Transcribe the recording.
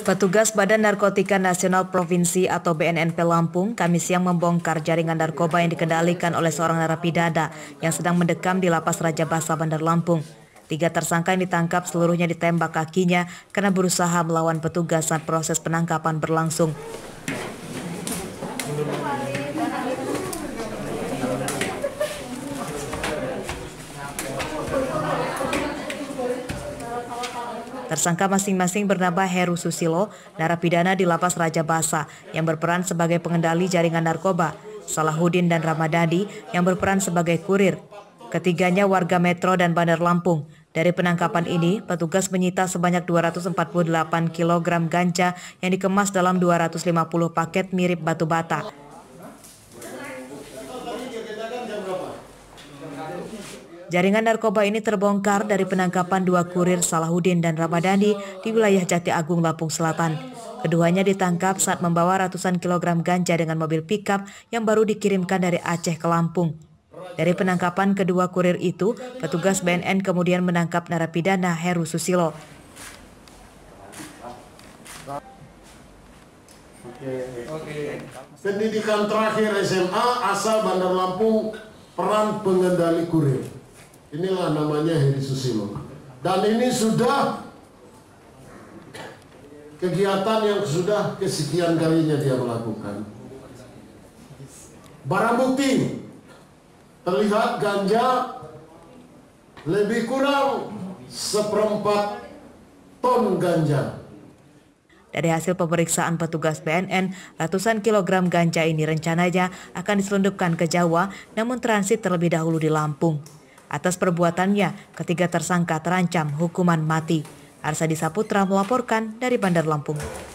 Petugas Badan Narkotika Nasional Provinsi atau BNNP Lampung kami siang membongkar jaringan narkoba yang dikendalikan oleh seorang narapidana yang sedang mendekam di lapas Raja Basa Bandar Lampung. Tiga tersangka yang ditangkap seluruhnya ditembak kakinya karena berusaha melawan petugas saat proses penangkapan berlangsung. Tersangka masing-masing bernama Heru Susilo, narapidana di lapas Raja Basa yang berperan sebagai pengendali jaringan narkoba, Salahuddin dan Ramadhani yang berperan sebagai kurir. Ketiganya warga Metro dan Bandar Lampung. Dari penangkapan ini, petugas menyita sebanyak 248 kg ganja yang dikemas dalam 250 paket mirip batu bata. Jaringan narkoba ini terbongkar dari penangkapan dua kurir Salahuddin dan Ramadhani di wilayah Jati Agung, Lampung Selatan. Keduanya ditangkap saat membawa ratusan kilogram ganja dengan mobil pickup yang baru dikirimkan dari Aceh ke Lampung. Dari penangkapan kedua kurir itu, petugas BNN kemudian menangkap narapidana Heru Susilo. Pendidikan terakhir SMA asal Bandar Lampung peran pengendali kurir. Inilah namanya Heri Susilo. Dan ini sudah kegiatan yang sudah kesekian kalinya dia melakukan. Barang bukti terlihat ganja lebih kurang seperempat ton ganja dari hasil pemeriksaan petugas BNN, ratusan kilogram ganja ini rencananya akan diselundupkan ke Jawa, namun transit terlebih dahulu di Lampung. Atas perbuatannya, ketiga tersangka terancam hukuman mati. Arsadi Saputra melaporkan dari Bandar Lampung.